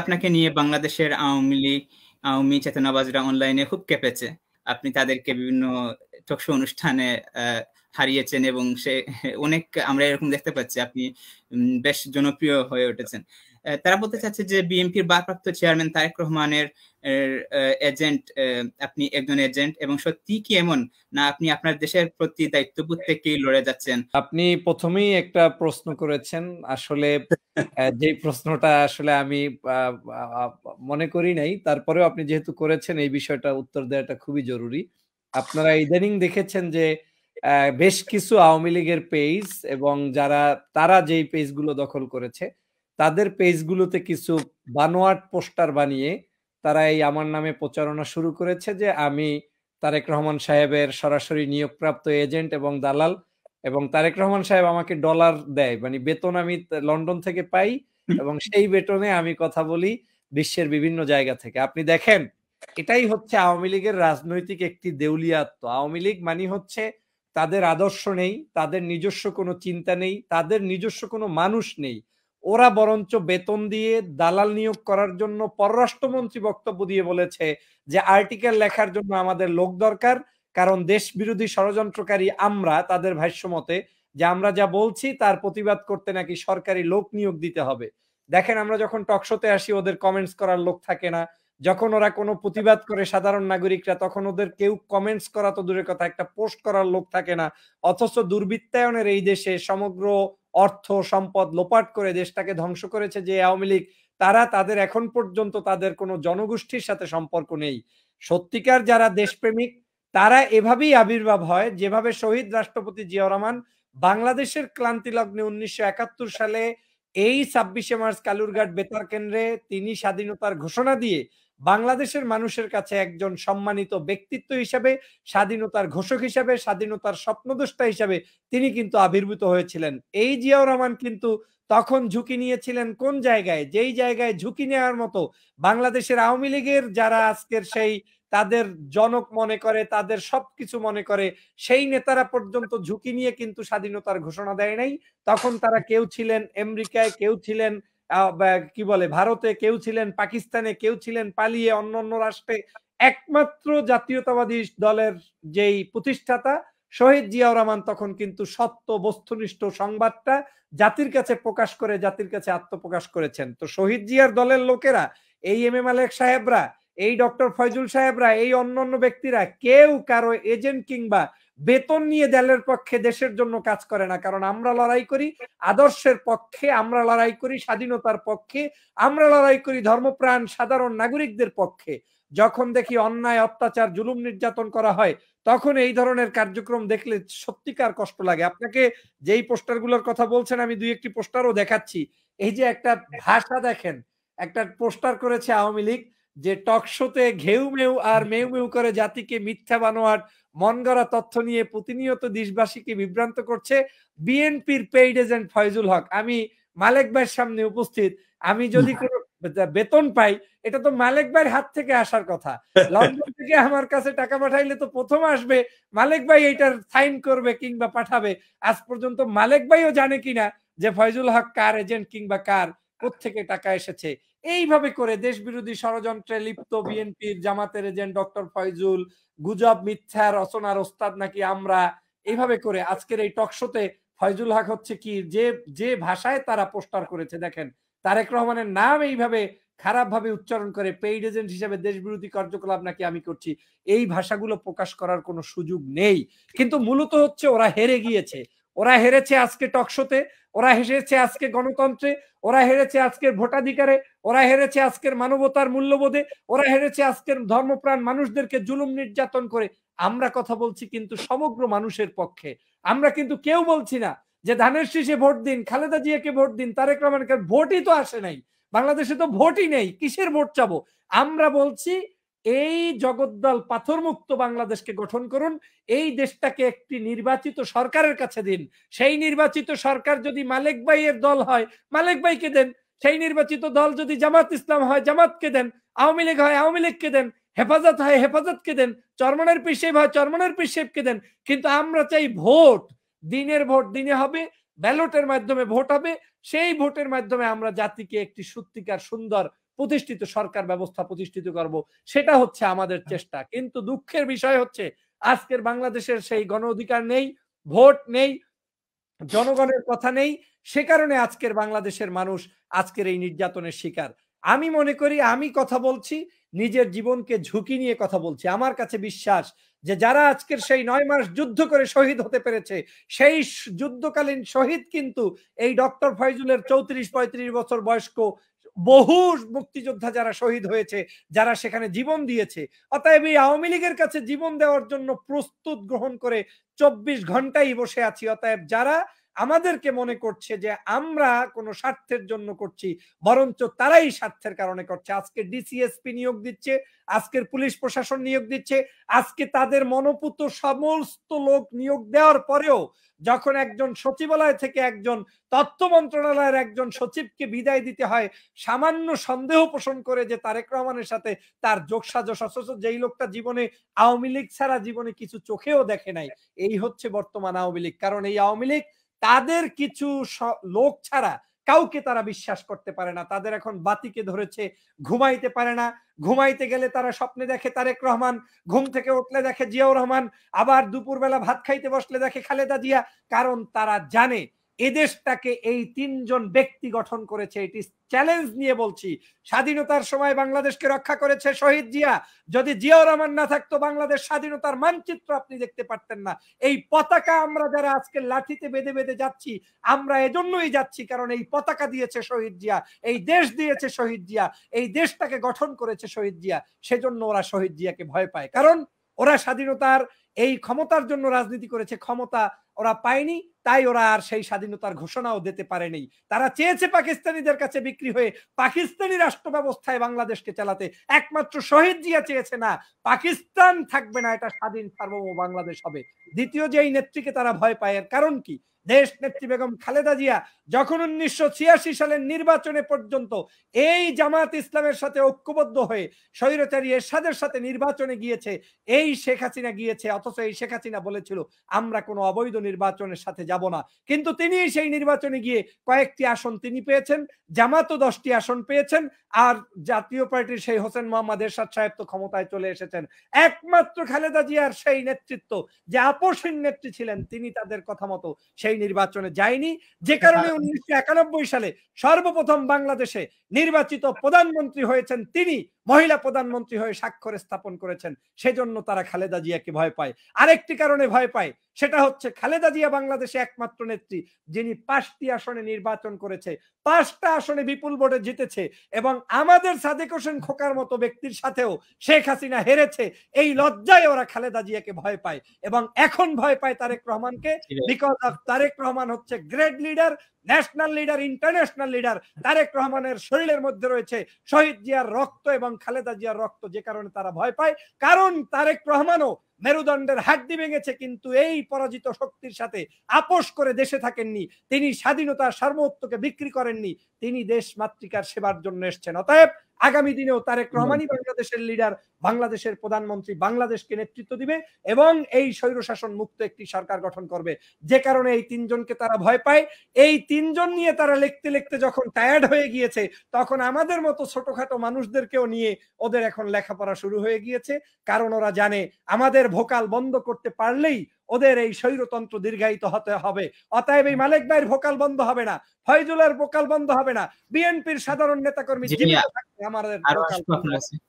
আপনাকে নিয়ে বাংলাদেশের আওয়ামী লীগ আওয়ামী চেতনাবাজরা অনলাইনে খুব কেঁপেছে আপনি তাদেরকে বিভিন্ন টকশো অনুষ্ঠানে হারিয়েছেন এবং সে অনেক আমরা এরকম দেখতে পাচ্ছি আপনি বেশ জনপ্রিয় হয়ে উঠেছেন তারা বলতে চাচ্ছে যে বিএনপির ভারপ্রাপ্ত চেয়ারম্যান তারেক রহমানের এজেন্ট আপনি একজন এজেন্ট এবং সত্যি কি এমন না আপনি আপনার দেশের প্রতি দায়িত্ববোধ থেকেই লড়ে যাচ্ছেন আপনি প্রথমেই একটা প্রশ্ন করেছেন আসলে যে প্রশ্নটা আসলে আমি মনে করি নাই তারপরেও আপনি যেহেতু করেছেন এই বিষয়টা উত্তর দেওয়াটা খুবই জরুরি আপনারা ইদানিং দেখেছেন যে বেশ কিছু আওয়ামী লীগের পেজ এবং যারা তারা যেই পেজগুলো দখল করেছে তাদের পেজগুলোতে কিছু বানোয়াট পোস্টার বানিয়ে তারা এই আমার নামে প্রচারণা শুরু করেছে যে আমি তারেক রহমান সাহেবের সরাসরি নিয়োগপ্রাপ্ত এজেন্ট এবং দালাল এবং তারেক রহমান সাহেব আমাকে ডলার দেয় মানে বেতন আমি লন্ডন থেকে পাই এবং সেই বেতনে আমি কথা বলি বিশ্বের বিভিন্ন জায়গা থেকে আপনি দেখেন এটাই হচ্ছে আওয়ামী লীগের রাজনৈতিক একটি দেউলিয়াত্ম আওয়ামী লীগ মানে হচ্ছে তাদের আদর্শ নেই তাদের নিজস্ব কোনো চিন্তা নেই তাদের নিজস্ব কোনো মানুষ নেই ওরা বরঞ্চ বেতন দিয়ে দালাল নিয়োগ করার জন্য পররাষ্ট্রমন্ত্রী বক্তব্য দিয়ে বলেছে যে আর্টিকেল লেখার জন্য আমাদের লোক দরকার কারণ দেশ বিরোধী ষড়যন্ত্রকারী আমরা তাদের ভাষ্যমতে যে আমরা যা বলছি তার প্রতিবাদ করতে নাকি সরকারি লোক নিয়োগ দিতে হবে দেখেন আমরা যখন টকশোতে আসি ওদের কমেন্টস করার লোক থাকে না যখন ওরা কোনো প্রতিবাদ করে সাধারণ নাগরিকরা তখন ওদের কেউ কমেন্টস করা তো দূরের কথা একটা পোস্ট করার লোক থাকে না অথচ দুর্বৃত্তায়নের এই দেশে সমগ্র অর্থ সম্পদ লোপাট করে দেশটাকে ধ্বংস করেছে যে আওয়ামী লীগ তারা তাদের এখন পর্যন্ত তাদের কোনো জনগোষ্ঠীর সাথে সম্পর্ক নেই সত্যিকার যারা দেশপ্রেমিক তারা এভাবেই আবির্ভাব হয় যেভাবে শহীদ রাষ্ট্রপতি জিয়া রহমান বাংলাদেশের ক্লান্তি লগ্নে উনিশশো সালে এই ছাব্বিশে মার্চ কালুরঘাট বেতার কেন্দ্রে তিনি স্বাধীনতার ঘোষণা দিয়ে বাংলাদেশের মানুষের কাছে একজন সম্মানিত ব্যক্তিত্ব হিসাবে স্বাধীনতার ঘোষক হিসাবে স্বাধীনতার স্বপ্নদোষ্টা হিসাবে তিনি কিন্তু আবির্ভূত হয়েছিলেন এই জিয়াউর রহমান কিন্তু তখন ঝুঁকি নিয়েছিলেন কোন জায়গায় যেই জায়গায় ঝুঁকি নেওয়ার মতো বাংলাদেশের আওয়ামী লীগের যারা আজকের সেই তাদের জনক মনে করে তাদের সবকিছু মনে করে সেই নেতারা পর্যন্ত ঝুঁকি নিয়ে কিন্তু স্বাধীনতার ঘোষণা দেয় নাই তখন তারা কেউ ছিলেন আমেরিকায় কেউ ছিলেন কি বলে ভারতে কেউ ছিলেন পাকিস্তানে কেউ ছিলেন পালিয়ে অন্য অন্য রাষ্ট্রে একমাত্র জাতীয়তাবাদী দলের যেই প্রতিষ্ঠাতা শহীদ জিয়াউর রহমান তখন কিন্তু সত্য বস্তুনিষ্ঠ সংবাদটা জাতির কাছে প্রকাশ করে জাতির কাছে আত্মপ্রকাশ করেছেন তো শহীদ জিয়ার দলের লোকেরা এই এম এম আলেক সাহেবরা এই ডক্টর ফয়জুল সাহেবরা এই অন্য অন্য ব্যক্তিরা কেউ কারো এজেন্ট কিংবা বেতন নিয়ে দলের পক্ষে দেশের জন্য কাজ করে না কারণ আমরা লড়াই করি আদর্শের পক্ষে আমরা লড়াই করি স্বাধীনতার পক্ষে আমরা লড়াই করি ধর্মপ্রাণ সাধারণ নাগরিকদের পক্ষে যখন দেখি অন্যায় অত্যাচার জুলুম নির্যাতন করা হয় তখন এই ধরনের কার্যক্রম দেখলে সত্যিকার কষ্ট লাগে আপনাকে যেই পোস্টারগুলোর কথা বলছেন আমি দুই একটি পোস্টারও দেখাচ্ছি এই যে একটা ভাষা দেখেন একটা পোস্টার করেছে আওয়ামী লীগ যে টকশোতে ঘেউ মেউ আর মেউ মেউ করে জাতিকে মিথ্যা বানোয়ার মন গড়া তথ্য নিয়ে প্রতিনিয়ত দেশবাসীকে বিভ্রান্ত করছে বিএনপির পেইড এজেন্ট ফয়জুল হক আমি মালেক ভাইয়ের সামনে উপস্থিত আমি যদি কোনো বেতন পাই এটা তো মালেক ভাইয়ের হাত থেকে আসার কথা লন্ডন থেকে আমার কাছে টাকা পাঠাইলে তো প্রথম আসবে মালেক ভাই এটার সাইন করবে কিংবা পাঠাবে আজ পর্যন্ত মালেক ভাইও জানে কিনা যে ফয়জুল হক কার এজেন্ট কিংবা কার কোথেকে টাকা এসেছে এইভাবে করে দেশ বিরোধী ষড়যন্ত্রে লিপ্ত বিএনপির জামাতের এজেন্ট ডক্টর ফয়জুল গুজব মিথ্যা রচনার ওস্তাদ নাকি আমরা এইভাবে করে আজকের এই টকশোতে ফয়জুল হক হচ্ছে কি যে যে ভাষায় তারা পোস্টার করেছে দেখেন তারেক রহমানের নাম এইভাবে খারাপভাবে উচ্চারণ করে পেইড এজেন্ট হিসেবে দেশ বিরোধী কার্যকলাপ নাকি আমি করছি এই ভাষাগুলো প্রকাশ করার কোনো সুযোগ নেই কিন্তু মূলত হচ্ছে ওরা হেরে গিয়েছে ওরা হেরেছে আজকে টকশোতে ওরা হেরেছে আজকে গণতন্ত্রে ওরা হেরেছে আজকের ভোটাধিকারে ওরা হেরেছে আজকের মানবতার মূল্যবোধে ওরা হেরেছে আজকের ধর্মপ্রাণ মানুষদেরকে জুলুম নির্যাতন করে আমরা কথা বলছি কিন্তু সমগ্র মানুষের পক্ষে আমরা কিন্তু কেউ বলছি না যে ধানের শীষে ভোট দিন খালেদা জিয়াকে ভোট দিন তারেক রহমানকে ভোটই তো আসে নাই বাংলাদেশে তো ভোটই নেই কিসের ভোট চাবো আমরা বলছি এই জগদ্দল পাথরমুক্ত বাংলাদেশকে গঠন করুন এই দেশটাকে একটি নির্বাচিত সরকারের কাছে দিন সেই নির্বাচিত সরকার যদি মালেক ভাইয়ের দল হয় মালেক ভাইকে দেন সেই নির্বাচিত দল যদি জামাত ইসলাম হয় জামাতকে দেন আওয়ামী লীগ হয় আওয়ামী লীগকে দেন হেফাজত হয় হেফাজতকে দেন চরমনের পিসেব হয় চরমনের পিসেবকে দেন কিন্তু আমরা চাই ভোট দিনের ভোট দিনে হবে ব্যালটের মাধ্যমে ভোট হবে সেই ভোটের মাধ্যমে আমরা জাতিকে একটি সত্যিকার সুন্দর প্রতিষ্ঠিত সরকার ব্যবস্থা প্রতিষ্ঠিত করব সেটা হচ্ছে আমাদের হ্যাঁ। চেষ্টা কিন্তু দুঃখের বিষয় হচ্ছে আজকের বাংলাদেশের সেই গণ অধিকার নেই ভোট নেই জনগণের কথা নেই সে কারণে আজকের বাংলাদেশের মানুষ আজকের এই নির্যাতনের শিকার আমি মনে করি আমি কথা বলছি নিজের জীবনকে ঝুঁকি নিয়ে কথা বলছি আমার কাছে বিশ্বাস যে যারা আজকের সেই নয় মাস যুদ্ধ করে শহীদ হতে পেরেছে সেই যুদ্ধকালীন শহীদ কিন্তু এই ডক্টর ফয়জুলের চৌত্রিশ পঁয়ত্রিশ বছর বয়স্ক বহু মুক্তিযোদ্ধা যারা শহীদ হয়েছে যারা সেখানে জীবন দিয়েছে অতএব এই আওয়ামী লীগের কাছে জীবন দেওয়ার জন্য প্রস্তুত গ্রহণ করে চব্বিশ ঘন্টাই বসে আছি অতএব যারা আমাদেরকে মনে করছে যে আমরা কোনো স্বার্থের জন্য করছি বরঞ্চ তারাই স্বার্থের কারণে করছে আজকে ডিসিএসপি নিয়োগ দিচ্ছে আজকের পুলিশ প্রশাসন নিয়োগ দিচ্ছে আজকে তাদের মনোপুত সমস্ত লোক নিয়োগ দেওয়ার পরেও যখন একজন সচিবালয় থেকে একজন তথ্য মন্ত্রণালয়ের একজন সচিবকে বিদায় দিতে হয় সামান্য সন্দেহ পোষণ করে যে তারেক রহমানের সাথে তার যোগসাজস অথচ যেই লোকটা জীবনে আওয়ামী লীগ ছাড়া জীবনে কিছু চোখেও দেখে নাই এই হচ্ছে বর্তমান আওয়ামী লীগ কারণ এই আওয়ামী লীগ তাদের কিছু লোক ছাড়া কাউকে তারা বিশ্বাস করতে পারে না তাদের এখন বাতিকে ধরেছে ঘুমাইতে পারে না ঘুমাইতে গেলে তারা স্বপ্নে দেখে তারেক রহমান ঘুম থেকে উঠলে দেখে জিয়াউর রহমান আবার দুপুরবেলা ভাত খাইতে বসলে দেখে খালেদা জিয়া কারণ তারা জানে এদেশটাকে এই তিনজন ব্যক্তি গঠন করেছে এটি চ্যালেঞ্জ নিয়ে বলছি স্বাধীনতার সময় বাংলাদেশকে রক্ষা করেছে শহীদ জিয়া যদি জিয়াউর রহমান না থাকতো বাংলাদেশ স্বাধীনতার মানচিত্র আপনি দেখতে পারতেন না এই পতাকা আমরা যারা আজকে লাঠিতে বেঁধে বেঁধে যাচ্ছি আমরা এজন্যই যাচ্ছি কারণ এই পতাকা দিয়েছে শহীদ জিয়া এই দেশ দিয়েছে শহীদ জিয়া এই দেশটাকে গঠন করেছে শহীদ জিয়া সেজন্য ওরা শহীদ জিয়াকে ভয় পায় কারণ ওরা স্বাধীনতার এই ক্ষমতার জন্য রাজনীতি করেছে ক্ষমতা ওরা পায়নি তাই ওরা আর সেই স্বাধীনতার ঘোষণাও দিতে পারেনি তারা চেয়েছে পাকিস্তানিদের কাছে বিক্রি হয়ে পাকিস্তানি রাষ্ট্র ব্যবস্থায় বাংলাদেশকে চালাতে একমাত্র শহীদ জিয়া চেয়েছে না পাকিস্তান থাকবে না এটা স্বাধীন সার্বভৌম বাংলাদেশ হবে দ্বিতীয় যে এই নেত্রীকে তারা ভয় পায় এর কারণ কি দেশ নেত্রী বেগম খালেদা জিয়া যখন উনিশশো সালের নির্বাচনে পর্যন্ত এই জামাত ইসলামের সাথে ঐক্যবদ্ধ হয়ে স্বৈরচারী এরশাদের সাথে নির্বাচনে গিয়েছে এই শেখ হাসিনা গিয়েছে অথচ এই শেখ হাসিনা বলেছিল আমরা কোনো অবৈধ নির্বাচনের সাথে যাব না কিন্তু তিনি সেই নির্বাচনে গিয়ে কয়েকটি আসন তিনি পেয়েছেন জামাতও দশটি আসন পেয়েছেন আর জাতীয় পার্টির সেই হোসেন মোহাম্মদ এরশাদ সাহেব তো ক্ষমতায় চলে এসেছেন একমাত্র খালেদা জিয়ার সেই নেতৃত্ব যে আপসীন নেত্রী ছিলেন তিনি তাদের কথা মতো সেই সেই নির্বাচনে যায়নি যে কারণে উনিশশো সালে সর্বপ্রথম বাংলাদেশে নির্বাচিত প্রধানমন্ত্রী হয়েছেন তিনি মহিলা প্রধানমন্ত্রী হয়ে স্বাক্ষর স্থাপন করেছেন সেজন্য তারা খালেদা জিয়াকে ভয় পায় আরেকটি কারণে ভয় পায় সেটা হচ্ছে খালেদা জিয়া বাংলাদেশে একমাত্র নেত্রী যিনি পাঁচটি আসনে নির্বাচন করেছে পাঁচটা আসনে বিপুল ভোটে জিতেছে এবং আমাদের সাদেক হোসেন খোকার মতো ব্যক্তির সাথেও শেখ হাসিনা হেরেছে এই লজ্জায় ওরা খালেদা জিয়াকে ভয় পায় এবং এখন ভয় পায় তারেক রহমানকে বিকজ অফ তারেক রহমান হচ্ছে great leader national leader international leader Tarique রহমানের শরীরের মধ্যে রয়েছে শহীদ জিয়ার রক্ত এবং বেগম খালেদা জিয়ার রক্ত যে কারণে তারা ভয় পায় কারণ তারেক রহমানও মেরুদণ্ডের হাড্ডি ভেঙেছে কিন্তু এই পরাজিত শক্তির সাথে আপোষ করে দেশে থাকেননি তিনি স্বাধীনতার সার্বত্বকে বিক্রি করেননি তিনি দেশ মাতৃকার সেবার জন্য এসছেন অতএব আগামী দিনেও তারেক রহমানই বাংলাদেশের লিডার বাংলাদেশের প্রধানমন্ত্রী বাংলাদেশকে নেতৃত্ব দিবে এবং এই স্বৈরশাসন মুক্ত একটি সরকার গঠন করবে যে কারণে এই তিনজনকে তারা ভয় পায় এই তিনজন নিয়ে তারা লিখতে লিখতে যখন টায়ার্ড হয়ে গিয়েছে তখন আমাদের মতো ছোটখাটো মানুষদেরকেও নিয়ে ওদের এখন লেখাপড়া শুরু হয়ে গিয়েছে কারণ ওরা জানে আমাদের ভোকাল বন্ধ করতে পারলেই ওদের এই স্বৈরতন্ত্র দীর্ঘায়িত হতে হবে অতএব এই মালিক ভাইয়ের ভোকাল বন্ধ হবে না ফয়জুলের ভোকাল বন্ধ হবে না বিএনপির সাধারণ নেতাকর্মী আমাদের